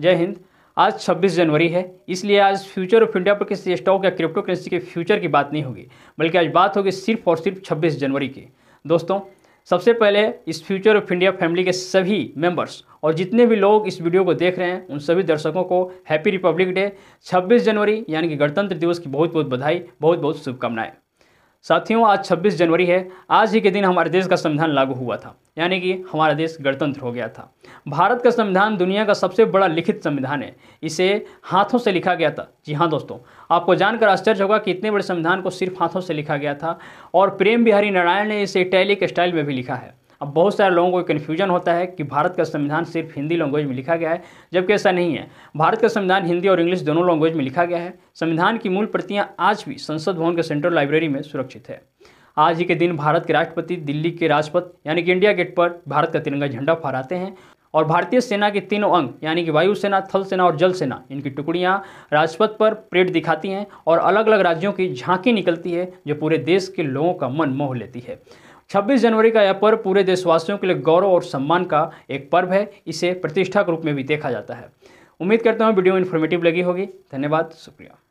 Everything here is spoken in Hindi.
जय हिंद आज 26 जनवरी है इसलिए आज फ्यूचर ऑफ इंडिया पर किसी स्टॉक या क्रिप्टो करेंसी के फ्यूचर की बात नहीं होगी बल्कि आज बात होगी सिर्फ और सिर्फ 26 जनवरी की दोस्तों सबसे पहले इस फ्यूचर ऑफ इंडिया फैमिली के सभी मेंबर्स और जितने भी लोग इस वीडियो को देख रहे हैं उन सभी दर्शकों को हैप्पी रिपब्लिक डे छब्बीस जनवरी यानी कि गणतंत्र दिवस की बहुत बहुत बधाई बहुत बहुत शुभकामनाएं साथियों आज 26 जनवरी है आज ही के दिन हमारे देश का संविधान लागू हुआ था यानी कि हमारा देश गणतंत्र हो गया था भारत का संविधान दुनिया का सबसे बड़ा लिखित संविधान है इसे हाथों से लिखा गया था जी हाँ दोस्तों आपको जानकर आश्चर्य होगा कि इतने बड़े संविधान को सिर्फ हाथों से लिखा गया था और प्रेम बिहारी नारायण ने इसे इटैलिक स्टाइल में भी लिखा है अब बहुत सारे लोगों को कन्फ्यूजन होता है कि भारत का संविधान सिर्फ हिंदी लैंग्वेज में लिखा गया है जबकि ऐसा नहीं है भारत का संविधान हिंदी और इंग्लिश दोनों लैंग्वेज में लिखा गया है संविधान की मूल प्रतियां आज भी संसद भवन के सेंट्रल लाइब्रेरी में सुरक्षित है आज ही के दिन भारत के राष्ट्रपति दिल्ली के राजपथ यानी कि इंडिया गेट पर भारत का तिरंगा झंडा फहराते हैं और भारतीय सेना के तीनों अंग यानी कि वायुसेना थल सेना और जल सेना इनकी टुकड़ियाँ राजपथ पर परेड दिखाती हैं और अलग अलग राज्यों की झांकी निकलती है जो पूरे देश के लोगों का मन मोह लेती है 26 जनवरी का यह पर्व पूरे देशवासियों के लिए गौरव और सम्मान का एक पर्व है इसे प्रतिष्ठा के रूप में भी देखा जाता है उम्मीद करता हूँ वीडियो इन्फॉर्मेटिव लगी होगी धन्यवाद शुक्रिया